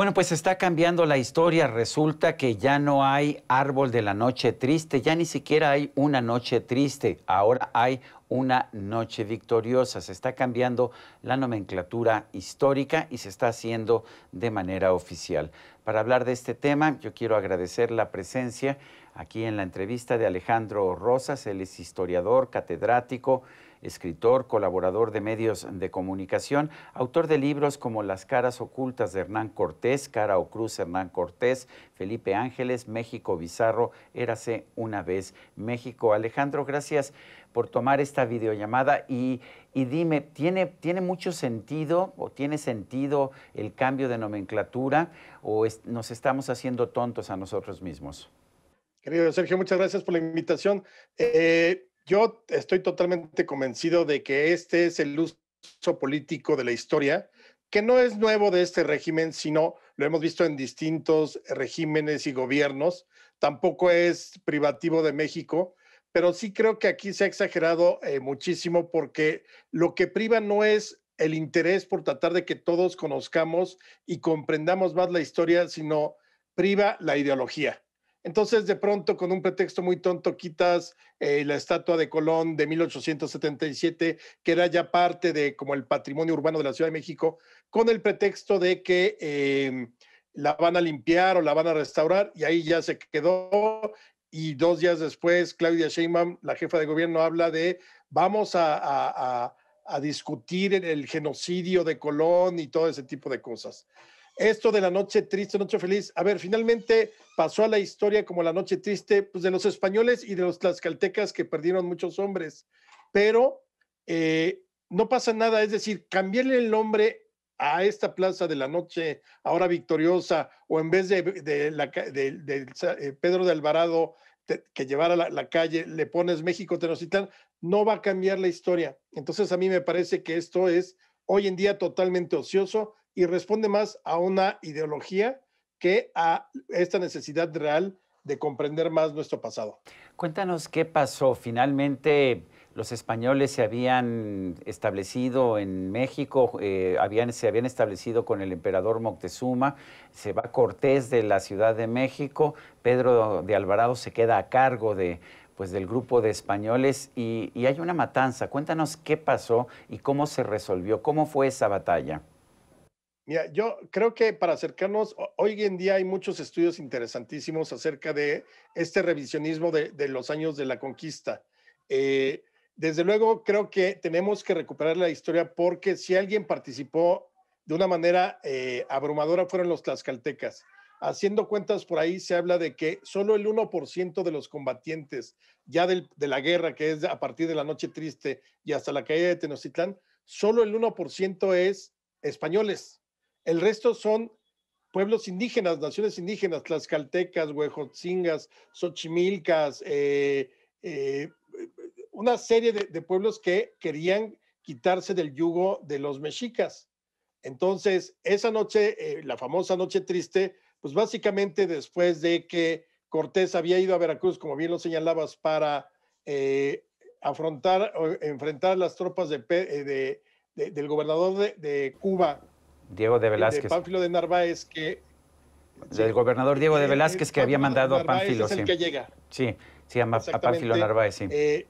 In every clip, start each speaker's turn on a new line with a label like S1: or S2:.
S1: Bueno, pues está cambiando la historia. Resulta que ya no hay árbol de la noche triste, ya ni siquiera hay una noche triste. Ahora hay una noche victoriosa. Se está cambiando la nomenclatura histórica y se está haciendo de manera oficial. Para hablar de este tema, yo quiero agradecer la presencia aquí en la entrevista de Alejandro Rosas. Él es historiador, catedrático, escritor, colaborador de medios de comunicación, autor de libros como Las caras ocultas de Hernán Cortés, Cara o Cruz Hernán Cortés, Felipe Ángeles, México Bizarro, Érase una vez México. Alejandro, gracias por tomar esta videollamada y, y dime, ¿tiene, mucho sentido o tiene sentido el cambio de nomenclatura o nos estamos haciendo tontos a nosotros mismos?
S2: Querido Sergio, muchas gracias por la invitación. Eh, yo estoy totalmente convencido de que este es el uso político de la historia, que no es nuevo de este régimen, sino lo hemos visto en distintos regímenes y gobiernos. Tampoco es privativo de México, pero sí creo que aquí se ha exagerado eh, muchísimo porque lo que priva no es el interés por tratar de que todos conozcamos y comprendamos más la historia, sino priva la ideología. Entonces, de pronto, con un pretexto muy tonto, quitas eh, la estatua de Colón de 1877, que era ya parte de como el patrimonio urbano de la Ciudad de México, con el pretexto de que eh, la van a limpiar o la van a restaurar, y ahí ya se quedó. Y dos días después, Claudia Sheinbaum, la jefa de gobierno, habla de vamos a, a discutir el genocidio de Colón y todo ese tipo de cosas esto de la noche triste, noche feliz. A ver, finalmente pasó a la historia como la noche triste pues, de los españoles y de los tlaxcaltecas que perdieron muchos hombres, pero eh, no pasa nada, es decir, cambiarle el nombre a esta plaza de la noche, ahora victoriosa, o en vez de, eh, Pedro de Alvarado, que llevara la, la, calle, le pones México Tenochtitlan, no va a cambiar la historia. Entonces a mí me parece que esto es hoy en día totalmente ocioso y responde más a una ideología que a esta necesidad real de
S1: comprender más nuestro pasado. Cuéntanos qué pasó. Finalmente los españoles se habían establecido en México, eh, se habían establecido con el emperador Moctezuma, se va Cortés de la Ciudad de México, Pedro de Alvarado se queda a cargo de, pues, del grupo de españoles y hay una matanza. Cuéntanos qué pasó y cómo se resolvió, cómo fue esa batalla.
S2: Mira, yo creo que para acercarnos, hoy en día hay muchos estudios interesantísimos acerca de este revisionismo de, los años de la conquista. Eh, desde luego, creo que tenemos que recuperar la historia porque si alguien participó de una manera eh, abrumadora fueron los tlaxcaltecas. Haciendo cuentas por ahí, se habla de que solo el 1% de los combatientes ya de la guerra, que es a partir de la Noche Triste y hasta la caída de Tenochtitlán, solo el 1% es españoles. El resto son pueblos indígenas, naciones indígenas, tlaxcaltecas, huejotzingas, xochimilcas, eh, eh, una serie de, pueblos que querían quitarse del yugo de los mexicas. Entonces, esa noche, eh, la famosa noche triste, pues básicamente después de que Cortés había ido a Veracruz, como bien lo señalabas, para afrontar o enfrentar las tropas del gobernador de Cuba,
S1: Diego de Velázquez. de Pánfilo
S2: de Narváez que...
S1: Del gobernador Diego de Velázquez que había mandado a Pánfilo. Es el sí. que llega. Sí, sí, a, Pánfilo Narváez, sí.
S2: Eh,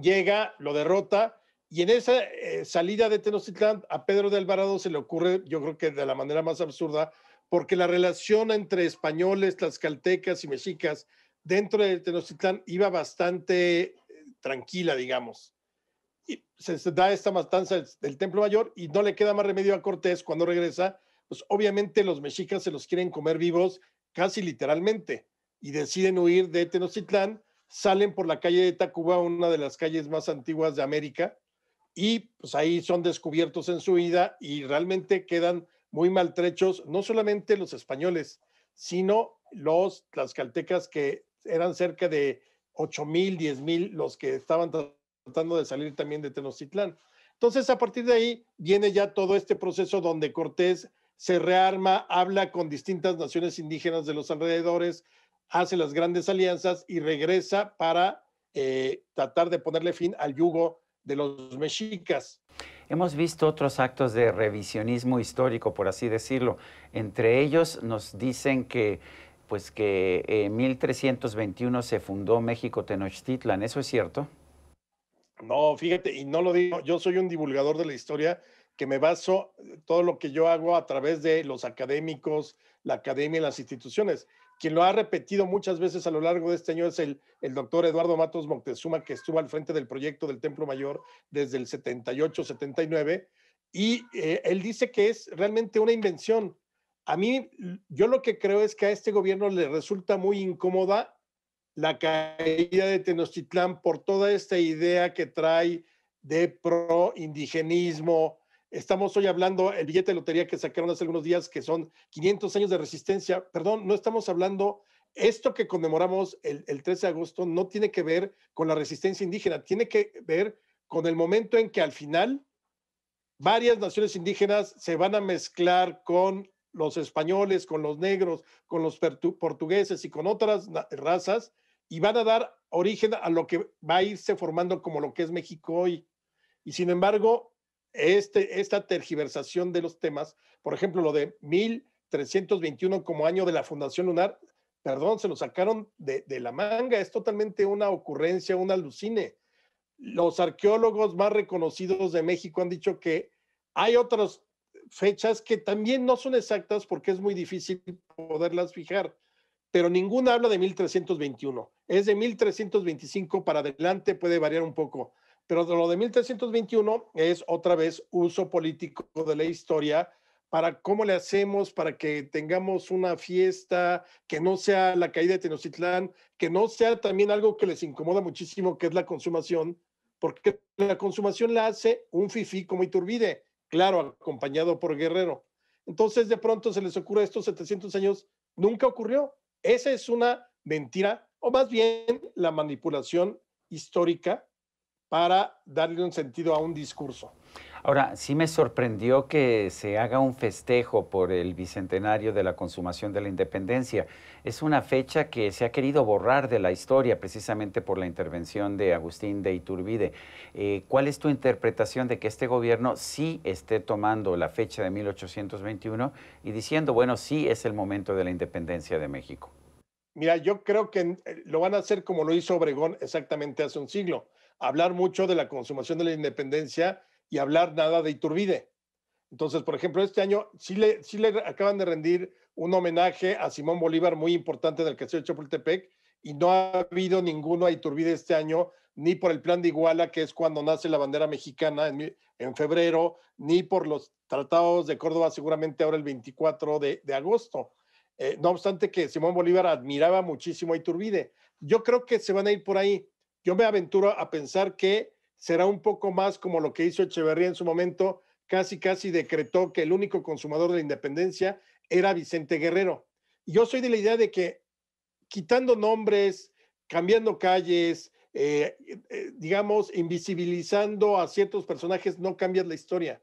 S2: llega, lo derrota, y en esa eh, salida de Tenochtitlán a Pedro de Alvarado se le ocurre, yo creo que de la manera más absurda, porque la relación entre españoles, tlaxcaltecas y mexicas dentro de Tenochtitlán iba bastante eh, tranquila, digamos se, da esta matanza del Templo Mayor y no le queda más remedio a Cortés cuando regresa, pues obviamente los mexicas se los quieren comer vivos casi literalmente y deciden huir de Tenochtitlán, salen por la calle de Tacuba, una de las calles más antiguas de América, y pues ahí son descubiertos en su vida y realmente quedan muy maltrechos, no solamente los españoles, sino los tlaxcaltecas que eran cerca de 8 mil, los que estaban tratando de salir también de Tenochtitlán. Entonces, a partir de ahí viene ya todo este proceso donde Cortés se rearma, habla con distintas naciones indígenas de los alrededores, hace las grandes alianzas y regresa para eh, tratar de ponerle fin
S1: al yugo de los mexicas. Hemos visto otros actos de revisionismo histórico, por así decirlo. Entre ellos nos dicen que pues que eh, en 1321 se fundó México Tenochtitlan, ¿eso es cierto?
S2: No, fíjate, y no lo digo, yo soy un divulgador de la historia que me baso eh, todo lo que yo hago a través de los académicos, la academia y las instituciones. Quien lo ha repetido muchas veces a lo largo de este año es el, el doctor Eduardo Matos Moctezuma, que estuvo al frente del proyecto del Templo Mayor desde el 78-79, y eh, él dice que es realmente una invención. A mí, yo lo que creo es que a este gobierno le resulta muy incómoda la caída de Tenochtitlán por toda esta idea que trae de pro-indigenismo. Estamos hoy hablando el billete de lotería que sacaron hace algunos días, que son 500 años de resistencia. Perdón, no estamos hablando, esto que conmemoramos el 13 de agosto no tiene que ver con la resistencia indígena, tiene que ver con el momento en que al final varias naciones indígenas se van a mezclar con los españoles, con los negros, con los portugueses y con otras razas y van a dar origen a lo que va a irse formando como lo que es México hoy. Y sin embargo, este, esta tergiversación de los temas, por ejemplo, lo de 1321 como año de la Fundación Lunar, perdón, se lo sacaron de, de la manga, es totalmente una ocurrencia, un alucine. Los arqueólogos más reconocidos de México han dicho que hay otras fechas que también no son exactas porque es muy difícil poderlas fijar, pero ninguna habla de 1321 es de 1325 para adelante, puede variar un poco, pero lo de 1321 es otra vez uso político de la historia para cómo le hacemos para que tengamos una fiesta, que no sea la caída de Tenochtitlán, que no sea también algo que les incomoda muchísimo, que es la consumación, porque la consumación la hace un fifí como Iturbide, claro, acompañado por Guerrero. Entonces, de pronto se les ocurre estos 700 años, nunca ocurrió. Esa es una mentira o más bien la manipulación histórica para darle un sentido a un discurso.
S1: Ahora, sí me sorprendió que se haga un festejo por el bicentenario de la consumación de la independencia. Es una fecha que se ha querido borrar de la historia precisamente por la intervención de Agustín de Iturbide. Eh, ¿Cuál es tu interpretación de que este gobierno sí esté tomando la fecha de 1821 y diciendo, bueno, sí es el momento de la independencia de México?
S2: Mira, yo creo que eh, lo van a hacer como lo hizo Obregón exactamente hace un siglo, hablar mucho de la consumación de la independencia y hablar nada de Iturbide. Entonces, por ejemplo, este año sí le, acaban de rendir un homenaje a Simón Bolívar muy importante del que se ha de Chapultepec y no ha habido ninguno a Iturbide este año, ni por el plan de Iguala, que es cuando nace la bandera mexicana en, febrero, ni por los tratados de Córdoba, seguramente ahora el 24 de agosto. Eh, no obstante que Simón Bolívar admiraba muchísimo a Iturbide. Yo creo que se van a ir por ahí. Yo me aventuro a pensar que será un poco más como lo que hizo Echeverría en su momento, casi casi decretó que el único consumador de la independencia era Vicente Guerrero. yo soy de la idea de que quitando nombres, cambiando calles, eh, eh, digamos, invisibilizando a ciertos personajes, no cambias la historia.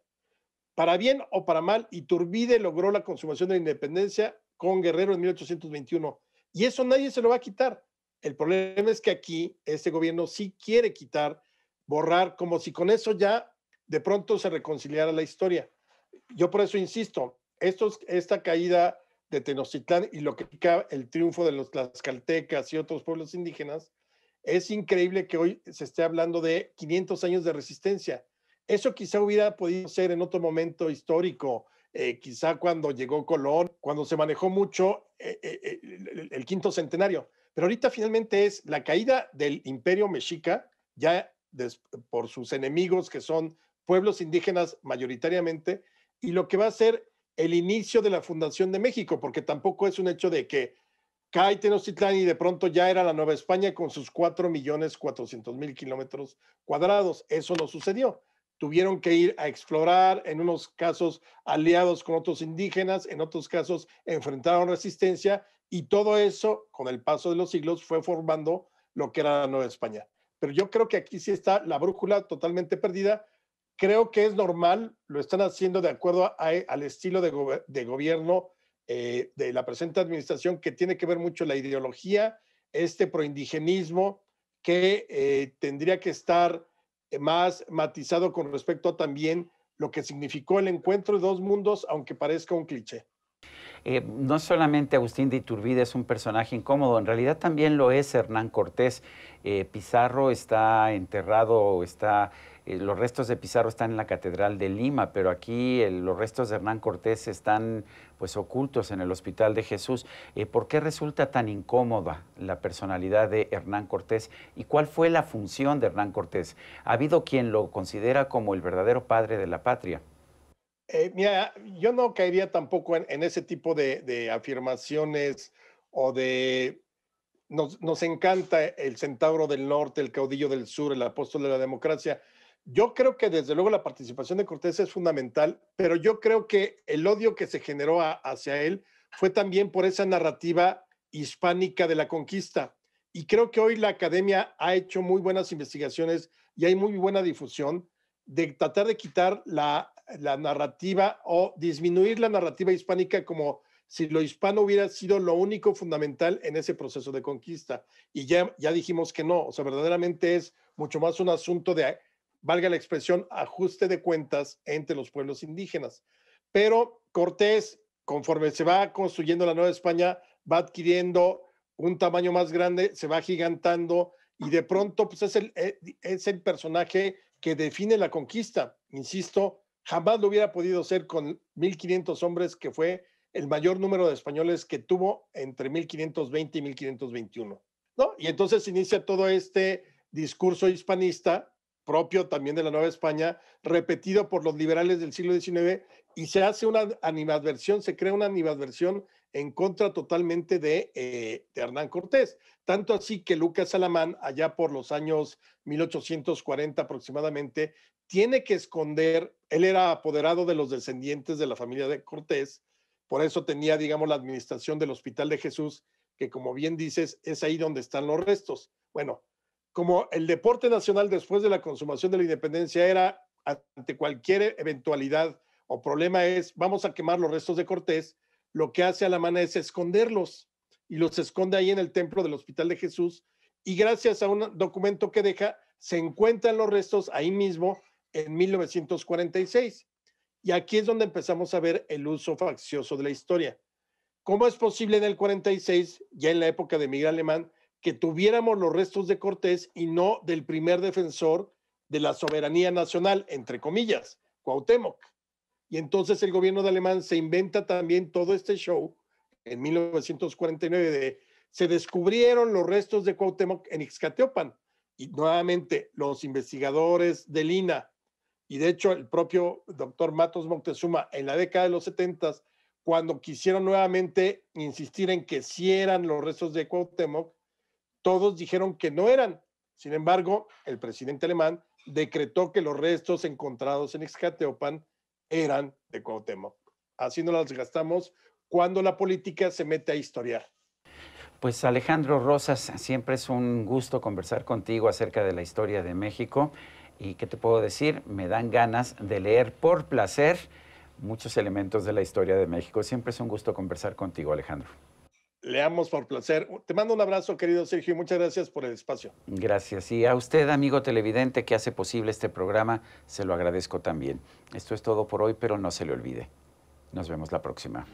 S2: Para bien o para mal, Iturbide logró la consumación de la independencia con Guerrero en 1821. Y eso nadie se lo va a quitar. El problema es que aquí este gobierno sí quiere quitar, borrar, como si con eso ya de pronto se reconciliara la historia. Yo por eso insisto, esta caída de Tenochtitlán y lo que implica el triunfo de los tlaxcaltecas y otros pueblos indígenas, es increíble que hoy se esté hablando de 500 años de resistencia. Eso quizá hubiera podido ser en otro momento histórico, eh, quizá cuando llegó Colón, cuando se manejó mucho eh, eh, el, quinto centenario. Pero ahorita finalmente es la caída del imperio mexica, ya por sus enemigos que son pueblos indígenas mayoritariamente, y lo que va a ser el inicio de la fundación de México, porque tampoco es un hecho de que cae Tenochtitlán y de pronto ya era la Nueva España con sus 4.400.000 millones kilómetros cuadrados. Eso no sucedió tuvieron que ir a explorar, en unos casos aliados con otros indígenas, en otros casos enfrentaron resistencia y todo eso con el paso de los siglos fue formando lo que era la Nueva España. Pero yo creo que aquí sí está la brújula totalmente perdida. Creo que es normal, lo están haciendo de acuerdo eh, al estilo de, gobierno eh, de la presente administración que tiene que ver mucho la ideología, este proindigenismo que eh, tendría que estar eh, más matizado con respecto a también lo que significó el encuentro de dos mundos, aunque parezca un cliché.
S1: Eh, no solamente Agustín de Iturbide es un personaje incómodo, en realidad también lo es Hernán Cortés. Eh, Pizarro está enterrado, está, los restos de Pizarro están en la Catedral de Lima, pero aquí los restos de Hernán Cortés están pues ocultos en el Hospital de Jesús. Eh, ¿Por qué resulta tan incómoda la personalidad de Hernán Cortés y cuál fue la función de Hernán Cortés? ¿Ha habido quien lo considera como el verdadero padre de la patria?
S2: Eh, mira, yo no caería tampoco en, ese tipo de, afirmaciones o de... nos encanta el centauro del norte, el caudillo del sur, el apóstol de la democracia yo creo que desde luego la participación de Cortés es fundamental, pero yo creo que el odio que se generó hacia él fue también por esa narrativa hispánica de la conquista. Y creo que hoy la academia ha hecho muy buenas investigaciones y hay muy buena difusión de tratar de quitar la, la narrativa o disminuir la narrativa hispánica como si lo hispano hubiera sido lo único fundamental en ese proceso de conquista. Y ya, ya dijimos que no, o sea, verdaderamente es mucho más un asunto de valga la expresión, ajuste de cuentas entre los pueblos indígenas. Pero Cortés, conforme se va construyendo la Nueva España, va adquiriendo un tamaño más grande, se va gigantando y de pronto pues es el, eh, es el personaje que define la conquista. Insisto, jamás lo hubiera podido ser con 1.500 hombres, que fue el mayor número de españoles que tuvo entre 1520 y 1521. ¿no? Y entonces inicia todo este discurso hispanista propio también de la Nueva España, repetido por los liberales del siglo XIX, y se hace una animadversión, se crea una animadversión en contra totalmente de, eh, de Hernán Cortés. Tanto así que Lucas Alamán, allá por los años 1840 aproximadamente, tiene que esconder, él era apoderado de los descendientes de la familia de Cortés, por eso tenía, digamos, la administración del Hospital de Jesús, que como bien dices, es ahí donde están los restos. Bueno, como el deporte nacional después de la consumación de la independencia era ante cualquier eventualidad o problema es vamos a quemar los restos de Cortés, lo que hace la a mano es esconderlos y los esconde ahí en el templo del Hospital de Jesús y gracias a un documento que deja se encuentran los restos ahí mismo en 1946. Y aquí es donde empezamos a ver el uso faccioso de la historia. ¿Cómo es posible en el 46, ya en la época de Miguel Alemán, que tuviéramos los restos de Cortés y no del primer defensor de la soberanía nacional, entre comillas, Cuauhtémoc. Y entonces el gobierno de Alemán se inventa también todo este show en 1949 de se descubrieron los restos de Cuauhtémoc en Ixcateopan. Y nuevamente los investigadores de Lina y de hecho el propio doctor Matos Moctezuma en la década de los 70 cuando quisieron nuevamente insistir en que si los restos de Cuauhtémoc, todos dijeron que no eran. Sin embargo, el presidente alemán decretó que los restos encontrados en Excateopan eran de Cuauhtémoc. Así no las gastamos cuando la política se mete a historiar.
S1: Pues Alejandro Rosas, siempre es un gusto conversar contigo acerca de la historia de México y qué te puedo decir, me dan ganas de leer por placer muchos elementos de la historia de México. Siempre es un gusto conversar contigo, Alejandro
S2: leamos por placer. Te mando un abrazo, querido Sergio, y muchas gracias por el espacio.
S1: Gracias. Y a usted, amigo televidente, que hace posible este programa, se lo agradezco también. Esto es todo por hoy, pero no se le olvide. Nos vemos la próxima.